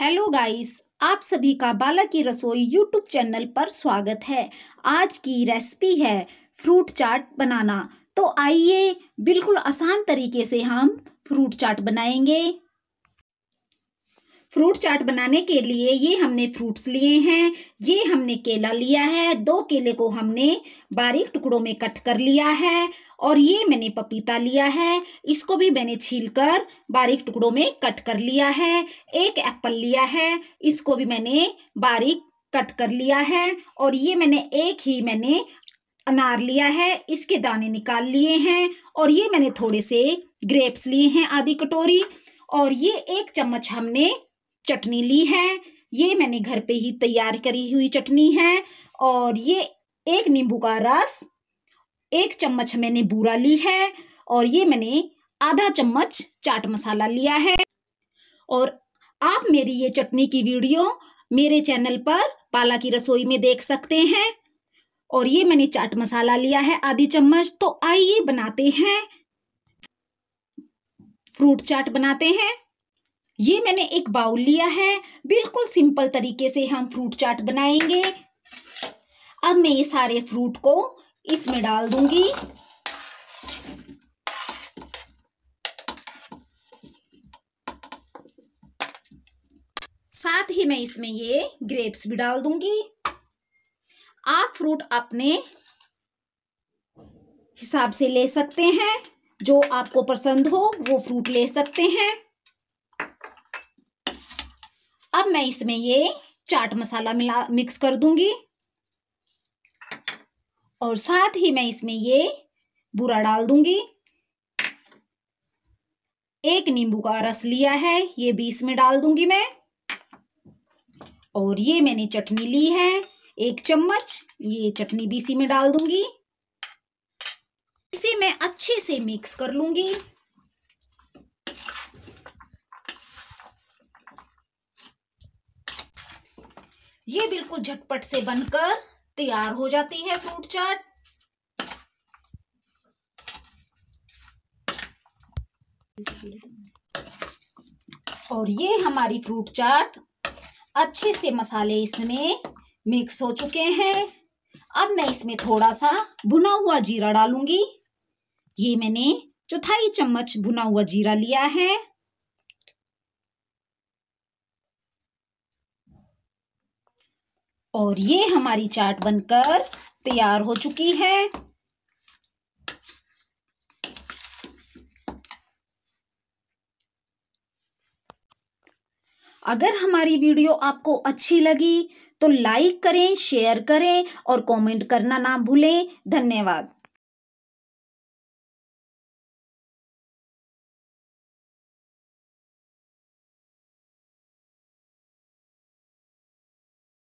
hello guys आप सभी का बाला की रसोई यूट्यूब चैनल पर स्वागत है आज की रेसिपी है फ्रूट चाट बनाना तो आइए बिल्कुल आसान तरीके से हम फ्रूट चाट बनाएंगे फ्रूट चाट बनाने के लिए ये हमने फ्रूट्स लिए हैं ये हमने केला लिया है दो केले को हमने बारीक टुकड़ों में कट कर लिया है और ये मैंने पपीता लिया है इसको भी मैंने छील कर बारीक टुकड़ों में कट कर लिया है एक एप्पल लिया है इसको भी मैंने बारीक कट कर लिया है और ये मैंने एक ही मैंने अनार लिया है इसके दाने निकाल लिए हैं और ये मैंने थोड़े से ग्रेप्स लिए हैं आधी कटोरी और ये एक चम्मच हमने चटनी ली है ये मैंने घर पे ही तैयार करी हुई चटनी है और ये एक नींबू का रस एक चम्मच मैंने बूरा ली है और ये मैंने आधा चम्मच चाट मसाला लिया है और आप मेरी ये चटनी की वीडियो मेरे चैनल पर पाला की रसोई में देख सकते हैं और ये मैंने चाट मसाला लिया है आधी चम्मच तो आइए बनाते हैं फ्रूट चाट बनाते हैं ये मैंने एक बाउल लिया है बिल्कुल सिंपल तरीके से हम फ्रूट चाट बनाएंगे अब मैं ये सारे फ्रूट को इसमें डाल दूंगी साथ ही मैं इसमें ये ग्रेप्स भी डाल दूंगी आप फ्रूट अपने हिसाब से ले सकते हैं जो आपको पसंद हो वो फ्रूट ले सकते हैं अब मैं इसमें ये चाट मसाला मिला मिक्स कर दूंगी और साथ ही मैं इसमें ये बुरा डाल दूंगी एक नींबू का रस लिया है ये भी इसमें डाल दूंगी मैं और ये मैंने चटनी ली है एक चम्मच ये चटनी भी इसी में डाल दूंगी इसे मैं अच्छे से मिक्स कर लूंगी ये बिल्कुल झटपट से बनकर तैयार हो जाती है फ्रूट चाट और ये हमारी फ्रूट चाट अच्छे से मसाले इसमें मिक्स हो चुके हैं अब मैं इसमें थोड़ा सा भुना हुआ जीरा डालूंगी ये मैंने चौथाई चम्मच भुना हुआ जीरा लिया है और ये हमारी चार्ट बनकर तैयार हो चुकी है अगर हमारी वीडियो आपको अच्छी लगी तो लाइक करें शेयर करें और कमेंट करना ना भूलें धन्यवाद